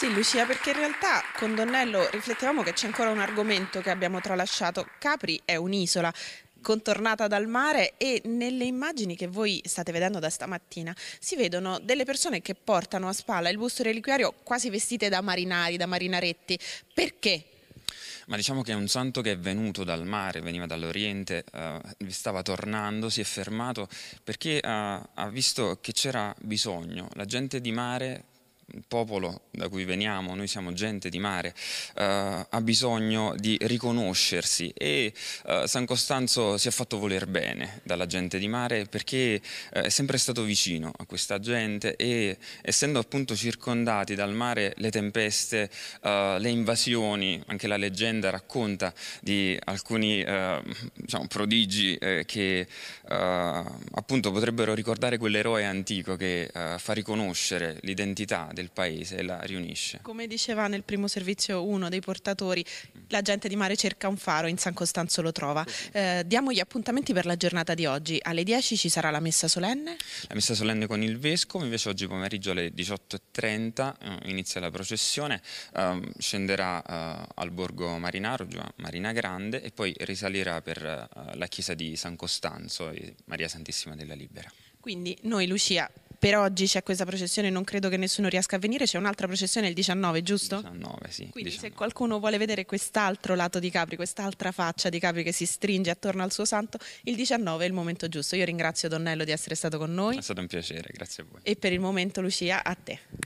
Sì, Lucia, perché in realtà con Donnello riflettevamo che c'è ancora un argomento che abbiamo tralasciato. Capri è un'isola contornata dal mare e nelle immagini che voi state vedendo da stamattina si vedono delle persone che portano a spalla il busto reliquiario quasi vestite da marinari, da marinaretti. Perché? Ma diciamo che è un santo che è venuto dal mare, veniva dall'Oriente, eh, stava tornando, si è fermato perché eh, ha visto che c'era bisogno. La gente di mare popolo da cui veniamo, noi siamo gente di mare, eh, ha bisogno di riconoscersi e eh, San Costanzo si è fatto voler bene dalla gente di mare perché eh, è sempre stato vicino a questa gente e essendo appunto circondati dal mare le tempeste, eh, le invasioni, anche la leggenda racconta di alcuni eh, diciamo, prodigi eh, che appunto potrebbero ricordare quell'eroe antico che fa riconoscere l'identità del paese e la riunisce. Come diceva nel primo servizio uno dei portatori, mm. la gente di mare cerca un faro, in San Costanzo lo trova. Eh, diamo gli appuntamenti per la giornata di oggi. Alle 10 ci sarà la messa solenne? La messa solenne con il Vescovo, invece oggi pomeriggio alle 18.30 eh, inizia la processione, ehm, scenderà eh, al Borgo Marinaro, giù a Marina Grande, e poi risalirà per eh, la chiesa di San Costanzo e Maria Santissima della Libera. Quindi noi Lucia per oggi c'è questa processione, non credo che nessuno riesca a venire, c'è un'altra processione il 19, giusto? 19, sì. Quindi 19. se qualcuno vuole vedere quest'altro lato di Capri, quest'altra faccia di Capri che si stringe attorno al suo santo, il 19 è il momento giusto. Io ringrazio Donnello di essere stato con noi. È stato un piacere, grazie a voi. E per il momento Lucia, a te.